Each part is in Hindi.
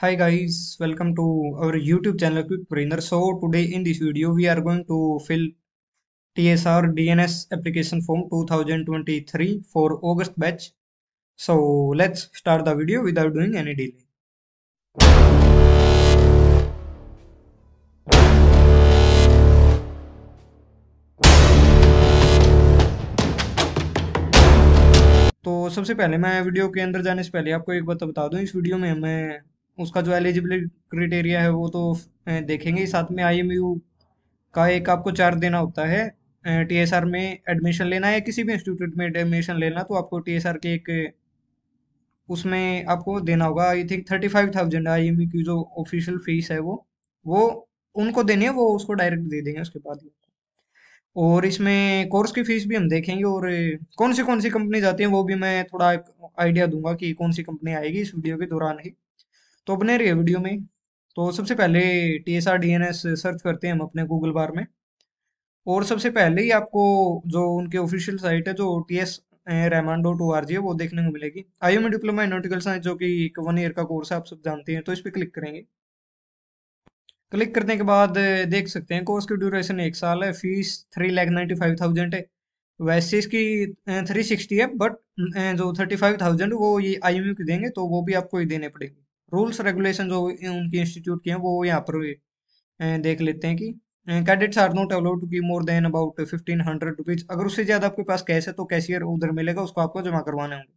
Hi guys, welcome to our YouTube channel quick brainer So today in this video we are going to fill TSR DNS application form 2023 for August batch. So let's start the video without doing any delay. तो सबसे पहले मैं वीडियो के अंदर जाने से पहले आपको एक बात बता दूं इस वीडियो में मैं उसका जो एलिजिबिलिटी क्रिटेरिया है वो तो देखेंगे साथ में आई का एक आपको चार्ज देना होता है टी एस आर में एडमिशन लेना है किसी भी इंस्टीट्यूट में एडमिशन लेना तो आपको टी एस आर के एक उसमें आपको देना होगा I think thirty five thousand I M की जो ऑफिशियल फीस है वो वो उनको देनी है वो उसको डायरेक्ट दे देंगे उसके बाद और इसमें कोर्स की फीस भी हम देखेंगे और कौन सी कौन सी कंपनी जाती है वो भी मैं थोड़ा आइडिया दूंगा कि कौन सी कंपनी आएगी इस वीडियो के दौरान ही तो अपने रहिए वीडियो में तो सबसे पहले T S R D N S search करते हैं हम अपने गूगल बार में और सबसे पहले ही आपको जो उनके ऑफिशियल साइट है जो T S Rahman dot O R G है वो देखने को मिलेगी I M diploma nautical science जो कि एक वन ईयर का कोर्स है आप सब जानते हैं तो इस पर क्लिक करेंगे क्लिक करने के बाद देख सकते हैं कोर्स की ड्यूरेशन एक साल है fees three lakh ninety five thousand है वैसे इसकी थ्री सिक्सटी है बट जो थर्टी फाइव थाउजेंड वो ये आई एम यू की देंगे तो वो भी आपको ही देने पड़ेंगे रूल्स रेगुलेशन जो उनके इंस्टीट्यूट के हैं वो यहाँ पर देख लेते हैं कि cadets are not allowed to keep more than about fifteen hundred rupees अगर उससे ज़्यादा आपके पास कैश है तो कैशियर उधर मिलेगा उसको आपको जमा करवाने होंगे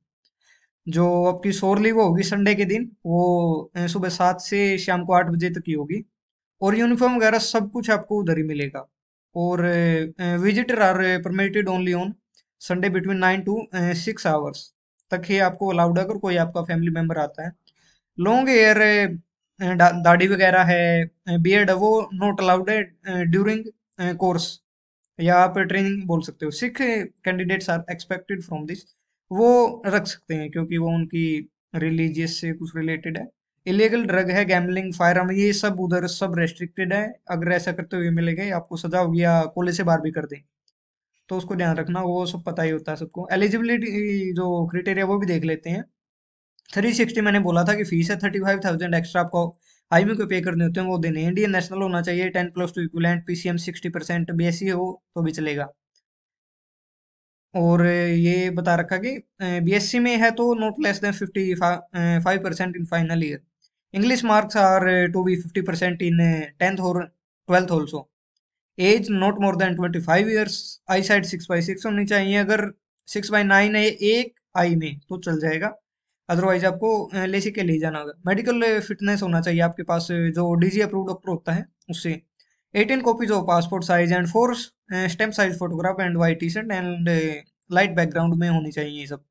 जो आपकी शोर लीव होगी संडे के दिन वो सुबह सात से शाम को आठ बजे तक की होगी और यूनिफॉर्म वगैरह सब कुछ आपको उधर ही मिलेगा और visitor are permitted only on Sunday between nine to six hours तक ही आपको अलाउड है अगर कोई आपका फैमिली मेम्बर आता है लॉन्ग हेयर दाढ़ी वगैरह है बियर्ड है वो नॉट अलाउड है ड्यूरिंग कोर्स या आप ट्रेनिंग बोल सकते हो Sikh candidates are expected from this वो रख सकते हैं क्योंकि वो उनकी रिलीजियस से कुछ रिलेटेड है इलीगल ड्रग है गैमलिंग फायर ये सब उधर सब रेस्ट्रिक्टेड है अगर ऐसा करते हुए मिलेंगे आपको सजा होगी या कोले से बाहर भी कर दें तो उसको ध्यान रखना वो सब पता ही होता है सबको एलिजिबिलिटी जो क्रिटेरिया वो भी देख लेते हैं थ्री सिक्सटी मैंने बोला था कि फीस है थर्टी फाइव थाउजेंड एक्स्ट्रा आपको आई में को पे करने होते हैं वो देने इंडियन नेशनल होना चाहिए ten plus two equivalent M sixty percent B S C हो तो भी चलेगा और ये बता रखा कि बी एस सी में है तो not less than fifty five percent in final year English marks are to be fifty percent in tenth और twelfth also age not more than twenty five years eye sight six by six होनी चाहिए अगर सिक्स बाई नाइन है एक आई में तो चल जाएगा अदरवाइज आपको लेसी के ले जाना होगा मेडिकल फिटनेस होना चाहिए आपके पास जो डीजी जी अप्रूव होता है उससे eighteen copies of passport size and four stamp size photograph and white T shirt and light background में होनी चाहिए ये सब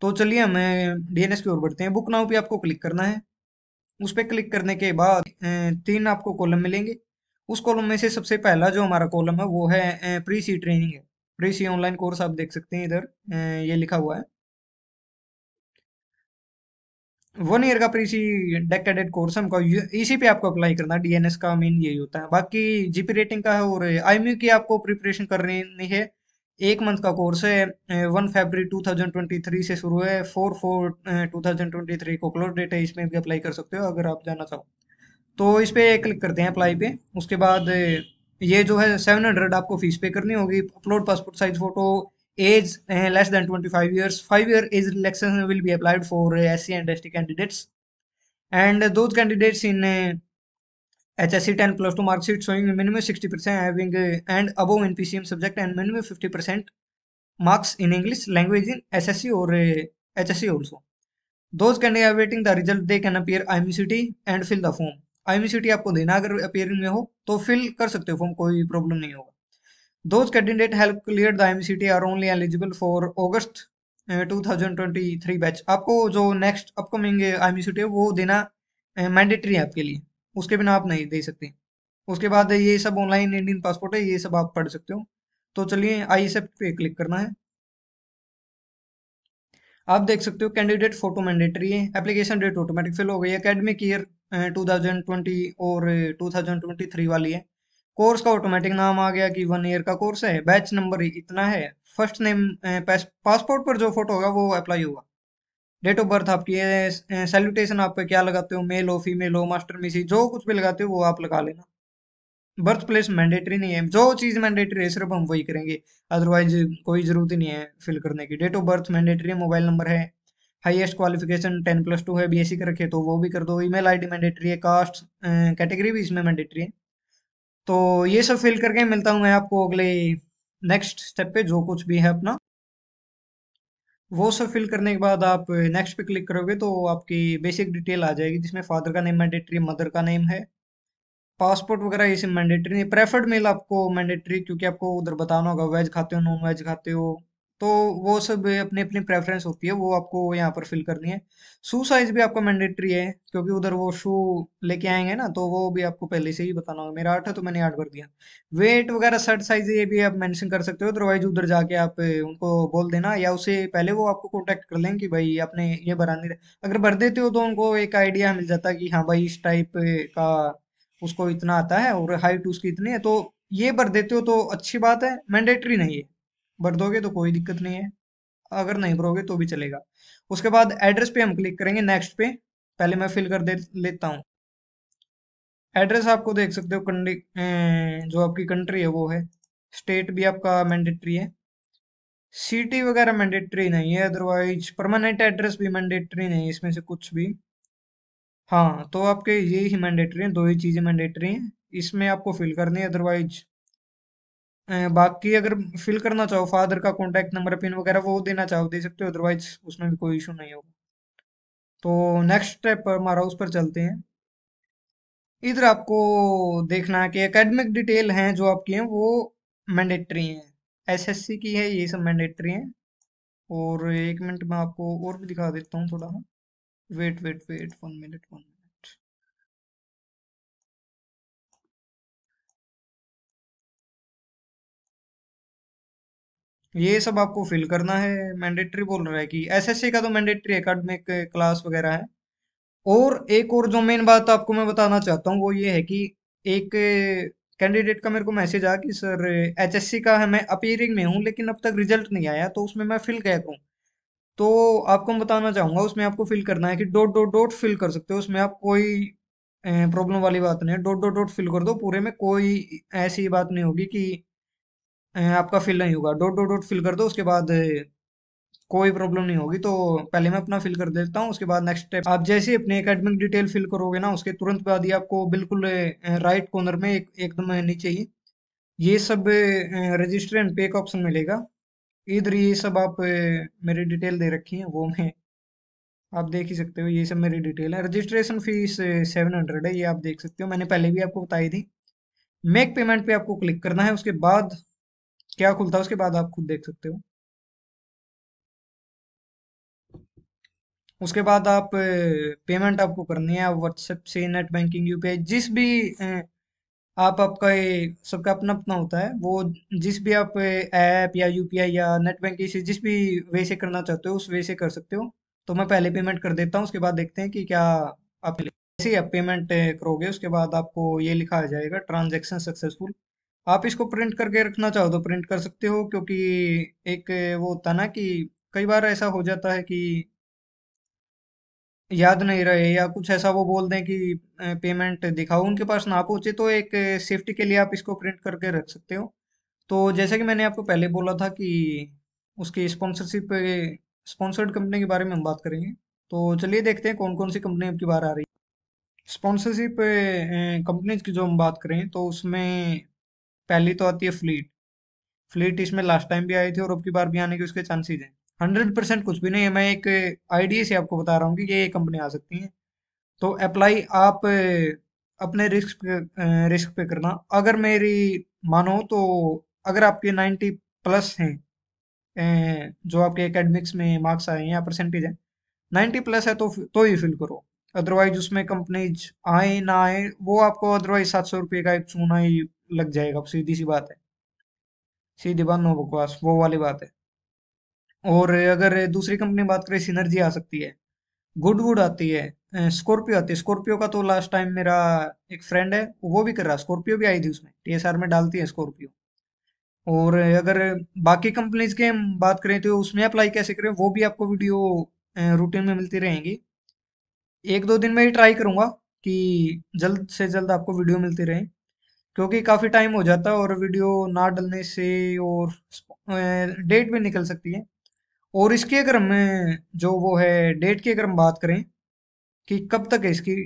तो चलिए एन डीएनएस की ओर बढ़ते हैं बुक नाउ पे आपको क्लिक करना है उस पर क्लिक करने के बाद तीन आपको कॉलम मिलेंगे उस कॉलम में से सबसे पहला जो हमारा कॉलम है वो है प्री सी ट्रेनिंग है प्री सी ऑनलाइन कोर्स आप देख सकते हैं इधर ये लिखा हुआ है वन ईयर का प्रीसी डेक्टाडेट कोर्स हमको इसी पे आपको अप्लाई करना डीएनएस का मेन यही होता है बाकी जीपी रेटिंग का है और आईएमयू की आपको प्रिपरेशन करनी है एक मंथ का कोर्स है वन फेबरी थ्री से शुरू है फोर फोर थ्री को क्लोज डेट है इसमें भी अप्लाई कर सकते हो अगर आप जाना चाहो तो इस पर क्लिक करते हैं अप्लाई पे उसके बाद ये जो है सेवन हंड्रेड आपको फीस पे करनी होगी upload passport size photo age less than twenty five years five year age relaxation will be applied for S C and S T candidates and those candidates in H S C ten plus two marksheet showing minimum sixty percent having and above in P C M subject and minimum fifty percent marks in English language in S S C और H S C also those canned waiting the result they can appear I M C T and fill the form I M C T आपको देना अगर अपियरिंग में हो तो फिल कर सकते हो फॉर्म कोई प्रॉब्लम नहीं होगा Those candidate help cleared the MCT are only eligible for August 2023 uh, batch आपको जो नेक्स्ट अपकमिंग टी है वो देना मैंडेटरी uh, है आपके लिए उसके बिना आप नहीं दे सकते उसके बाद ये सब ऑनलाइन इंडियन पासपोर्ट है ये सब आप पढ़ सकते हो तो चलिए आई पे क्लिक करना है आप देख सकते हो कैंडिडेट फोटो मैंडेटरी है एप्लीकेशन डेट ऑटोमेटिक फिल हो गई है अकेडमिक ईयर 2020 और 2023 uh, वाली है कोर्स का ऑटोमेटिक नाम आ गया कि वन ईयर का कोर्स है बैच नंबर इतना है फर्स्ट नेम पासपोर्ट पर जो फोटो होगा वो अप्लाई होगा डेट ऑफ बर्थ आपकी सेल्यूटेशन सैल्यूटेशन आप क्या लगाते हो मेल हो फीमेल हो मास्टर मिसी जो कुछ भी लगाते हो वो आप लगा लेना बर्थ प्लेस मैंडेटरी नहीं है जो चीज़ मैंडेटरी है सिर्फ हम वही करेंगे अदरवाइज कोई ज़रूरत ही नहीं है फिल करने की date of birth mandatory mobile number है highest qualification ten plus two है बीएससी कर रखे तो वो भी कर दो ईमेल आईडी मैंडेटरी है कास्ट कैटेगरी भी इसमें मैंडेटरी है तो ये सब फिल करके मिलता हूँ मैं आपको अगले नेक्स्ट स्टेप पे जो कुछ भी है अपना वो सब फिल करने के बाद आप नेक्स्ट पे क्लिक करोगे तो आपकी बेसिक डिटेल आ जाएगी जिसमें फादर का नेम मैंडेटरी मदर का नेम है पासपोर्ट वगैरह ये सब मैंडेटरी नहीं प्रेफर्ड मेल आपको मैंडेटरी क्योंकि आपको उधर बताना होगा वेज खाते हो नॉन वेज खाते हो तो वो सब अपनी अपनी प्रेफरेंस होती है वो आपको यहाँ पर फिल करनी है शू साइज भी आपका मैंडेटरी है क्योंकि उधर वो शू लेके आएंगे ना तो वो भी आपको पहले से ही बताना होगा मेरा आठ है तो मैंने आठ भर दिया वेट वगैरह शर्ट साइज ये भी आप मेंशन कर सकते हो अदरवाइज उधर जाके आप उनको बोल देना या उससे पहले वो आपको कॉन्टेक्ट कर लें कि भाई आपने ये भरा नहीं अगर भर देते हो तो उनको एक आइडिया मिल जाता है कि हाँ भाई इस टाइप का उसको इतना आता है और हाइट उसकी इतनी है तो ये भर देते हो तो अच्छी बात है मैंडेटरी नहीं है भर दोगे तो कोई दिक्कत नहीं है अगर नहीं भरोगे तो भी चलेगा उसके बाद एड्रेस पे हम क्लिक करेंगे नेक्स्ट पे पहले मैं फिल कर दे लेता हूँ एड्रेस आपको देख सकते हो कंडी अं, जो आपकी कंट्री है वो है स्टेट भी आपका मैंडेटरी है सिटी वगैरह मैंडेटरी नहीं है अदरवाइज परमानेंट एड्रेस भी मैंडेटरी नहीं है इसमें से कुछ भी हाँ तो आपके ये ही मैंडेटरी हैं दो ही चीज़ें मैंडेटरी हैं इसमें आपको फिल करनी है अदरवाइज बाकी अगर फिल करना चाहो फादर का कॉन्टैक्ट नंबर पिन वगैरह वो देना चाहो दे सकते हो अदरवाइज उसमें भी कोई इशू नहीं होगा तो नेक्स्ट स्टेप हमारा उस पर चलते हैं इधर आपको देखना है कि एकेडमिक डिटेल हैं जो आपकी हैं वो मैंडेटरी हैं एसएससी की है ये सब मैंडेटरी हैं और एक मिनट में आपको और भी दिखा देता हूँ थोड़ा wait wait wait one minute one ये सब आपको फिल करना है मैंडेटरी बोल रहा है कि एसएससी का तो मैंडेटरी एकेडमिक क्लास वगैरह है और एक और जो मेन बात आपको मैं बताना चाहता हूँ वो ये है कि एक कैंडिडेट का मेरे को मैसेज आया कि सर एचएससी का है मैं अपीयरिंग में हूँ लेकिन अब तक रिजल्ट नहीं आया तो उसमें मैं फिल क्या करूँ तो आपको मैं बताना चाहूँगा उसमें आपको फिल करना है कि डॉट डॉट डॉट फिल कर सकते हो उसमें आप कोई प्रॉब्लम वाली बात नहीं है डॉट डॉट डॉट फिल कर दो पूरे में कोई ऐसी बात नहीं होगी कि आपका फिल नहीं होगा डॉट डॉट डॉट फिल कर दो उसके बाद कोई प्रॉब्लम नहीं होगी तो पहले मैं अपना फिल कर देता हूँ उसके बाद नेक्स्ट स्टेप आप जैसे अपने एकेडमिक डिटेल फिल करोगे ना उसके तुरंत बाद ही आपको बिल्कुल राइट कॉर्नर में एक एकदम नीचे ही ये सब रजिस्टर एंड पे का ऑप्शन मिलेगा इधर ये सब आप मेरी डिटेल दे रखी है वो मैं आप देख ही सकते हो ये सब मेरी डिटेल है रजिस्ट्रेशन फीस सेवन हंड्रेड है ये आप देख सकते हो मैंने पहले भी आपको बताई थी मेक पेमेंट पे आपको क्लिक करना है उसके बाद क्या खुलता है उसके बाद आप खुद देख सकते हो उसके बाद आप पेमेंट आपको करनी है व्हाट्सएप से नेट बैंकिंग यूपीआई जिस भी आप आपका ये सबका अपना अपना होता है वो जिस भी आप ऐप या यूपीआई या नेट बैंकिंग से जिस भी वे से करना चाहते हो उस वे से कर सकते हो तो मैं पहले पेमेंट कर देता हूँ उसके बाद देखते हैं कि क्या आप ही आप पेमेंट करोगे उसके बाद आपको ये लिखा आ जाएगा ट्रांजेक्शन सक्सेसफुल आप इसको प्रिंट करके रखना चाहो तो प्रिंट कर सकते हो क्योंकि एक वो होता ना कि कई बार ऐसा हो जाता है कि याद नहीं रहे या कुछ ऐसा वो बोल दें कि पेमेंट दिखाओ उनके पास ना पहुंचे तो एक सेफ्टी के लिए आप इसको प्रिंट करके रख सकते हो तो जैसे कि मैंने आपको पहले बोला था कि उसकी स्पॉन्सरशिप स्पॉन्सर्ड कंपनी के बारे में हम बात करेंगे तो चलिए देखते हैं कौन कौन सी कंपनी आपकी बार आ रही है स्पॉन्सरशिप कंपनीज की जो हम बात करें तो उसमें पहली तो आती है फ्लीट फ्लीट इसमें लास्ट टाइम भी आई थी और अब की बार भी आने के उसके चांसेज हैं हंड्रेड परसेंट कुछ भी नहीं है मैं एक आइडिया से आपको बता रहा हूँ कि ये कंपनी आ सकती है तो अप्लाई आप अपने रिस्क पे रिस्क पे करना अगर मेरी मानो तो अगर आपके नाइन्टी प्लस हैं जो आपके एकेडमिक्स में मार्क्स आए हैं या परसेंटेज है नाइन्टी प्लस है तो तो ही फिल करो अदरवाइज उसमें कंपनीज आए ना आए वो आपको अदरवाइज सात सौ रुपये का एक चूना ही लग जाएगा सीधी सी बात है सीधी बात नो बकवास वो वाली बात है और अगर दूसरी कंपनी बात करें सिनर्जी आ सकती है गुडवुड आती है स्कॉर्पियो आती है स्कॉर्पियो का तो लास्ट टाइम मेरा एक फ्रेंड है वो भी कर रहा है स्कॉर्पियो भी आई थी उसमें टीएसआर में डालती है स्कॉर्पियो और अगर बाकी कंपनीज के बात करें तो उसमें अप्लाई कैसे करें वो भी आपको वीडियो रूटीन में मिलती रहेंगी एक दो दिन में ही ट्राई करूंगा कि जल्द से जल्द आपको वीडियो मिलती रहे क्योंकि काफ़ी टाइम हो जाता है और वीडियो ना डलने से और डेट भी निकल सकती है और इसके अगर हम जो वो है डेट की अगर हम बात करें कि कब तक है इसकी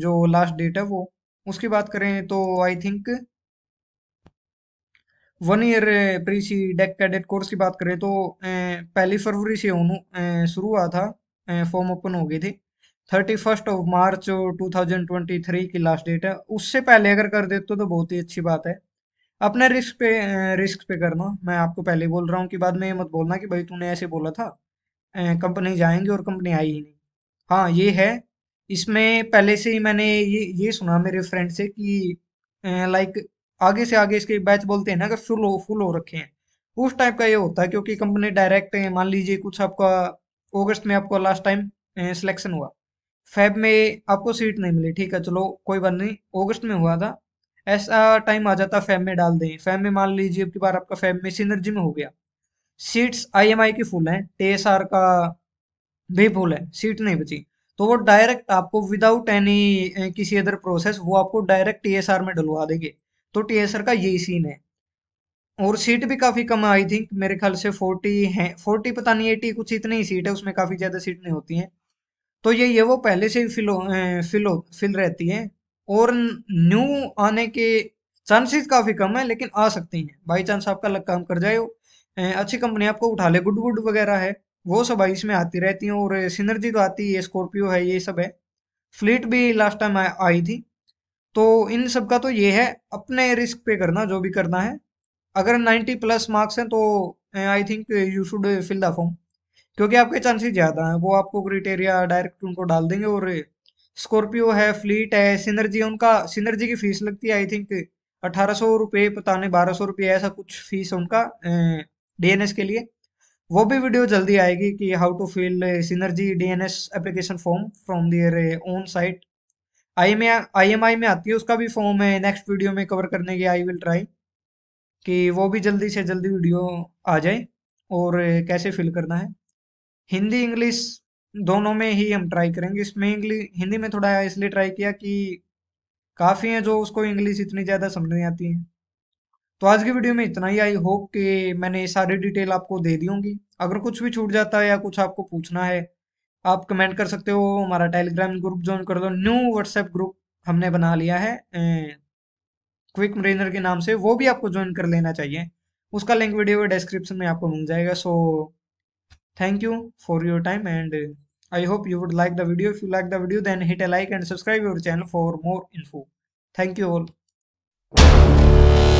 जो लास्ट डेट है वो उसकी बात करें तो I think one year pre sea deck cadet course की बात करें तो पहली फरवरी से शुरू हुआ था फॉर्म ओपन हो गए थे thirty first of March two thousand twenty three की लास्ट डेट है उससे पहले अगर कर देते हो तो बहुत ही अच्छी बात है अपने रिस्क पे रिस्क पे करना मैं आपको पहले बोल रहा हूँ कि बाद में ये मत बोलना कि भाई तूने ऐसे बोला था कंपनी जाएंगे और कंपनी आई ही नहीं हाँ ये है इसमें पहले से ही मैंने ये ये सुना मेरे फ्रेंड से कि लाइक आगे से आगे इसके बैच बोलते हैं ना अगर फुल हो फुल हो रखे हैं उस टाइप का ये होता है क्योंकि कंपनी डायरेक्ट मान लीजिए कुछ आपका अगस्त में आपका लास्ट टाइम सिलेक्शन हुआ फेब में आपको सीट नहीं मिली ठीक है चलो कोई बात नहीं अगस्त में हुआ था ऐसा टाइम आ जाता फेब में डाल दें फेब में मान लीजिए आपकी बार आपका फेब में सिनर्जी में हो गया सीट्स आईएमआई की फुल है टीएसआर का भी फुल है सीट नहीं बची तो वो डायरेक्ट आपको विदाउट एनी eh, किसी अदर प्रोसेस वो आपको डायरेक्ट टीएसआर में डलवा देंगे तो टीएसआर का यही सीन है और सीट भी काफ़ी कम आई थिंक मेरे ख्याल से फोर्टी है फोर्टी पता नहीं एटी कुछ इतनी ही सीट है उसमें काफ़ी ज़्यादा सीट नहीं होती है तो ये ये वो पहले से ही फिल हो फिल हो फिल रहती है और न्यू आने के चांसेस काफ़ी कम है लेकिन आ सकती हैं बाई चांस आपका लग काम कर जाए अच्छी कंपनी आपको उठा ले गुड गुड वगैरह है वो सब आई इसमें आती रहती हैं और सिनर्जी तो आती है स्कॉर्पियो है ये सब है फ्लीट भी लास्ट टाइम आई थी तो इन सब का तो ये है अपने रिस्क पे करना जो भी करना है अगर 90 प्लस मार्क्स हैं तो I think you should fill the form क्योंकि आपके चांसेस ज़्यादा हैं वो आपको क्रिटेरिया डायरेक्ट उनको डाल देंगे और स्कॉर्पियो है फ्लीट है सिनर्जी उनका सिनर्जी की फीस लगती है आई थिंक अठारह सौ रुपये पता नहीं बारह सौ रुपये ऐसा कुछ फीस उनका डीएनएस के लिए वो भी वीडियो जल्दी आएगी कि how to fill Synergy DNS application form from their own site I में आई में आती है उसका भी फॉर्म है नेक्स्ट वीडियो में कवर करने की आई विल ट्राई कि वो भी जल्दी से जल्दी वीडियो आ जाए और कैसे फिल करना है हिंदी इंग्लिश दोनों में ही हम ट्राई करेंगे इसमें इंग्लिश हिंदी में थोड़ा इसलिए ट्राई किया कि काफ़ी हैं जो उसको इंग्लिश इतनी ज़्यादा समझ नहीं आती है तो आज की वीडियो में इतना ही आई होप कि मैंने सारी डिटेल आपको दे दी होंगी अगर कुछ भी छूट जाता है या कुछ आपको पूछना है आप कमेंट कर सकते हो हमारा टेलीग्राम ग्रुप ज्वाइन कर लो न्यू व्हाट्सएप ग्रुप हमने बना लिया है क्विक मरीनर के नाम से वो भी आपको ज्वाइन कर लेना चाहिए उसका लिंक वीडियो डेस्क्रिप्शन में आपको मिल जाएगा सो thank you for your time and uh, i hope you would like the video if you like the video then hit a like and subscribe your channel for more info thank you all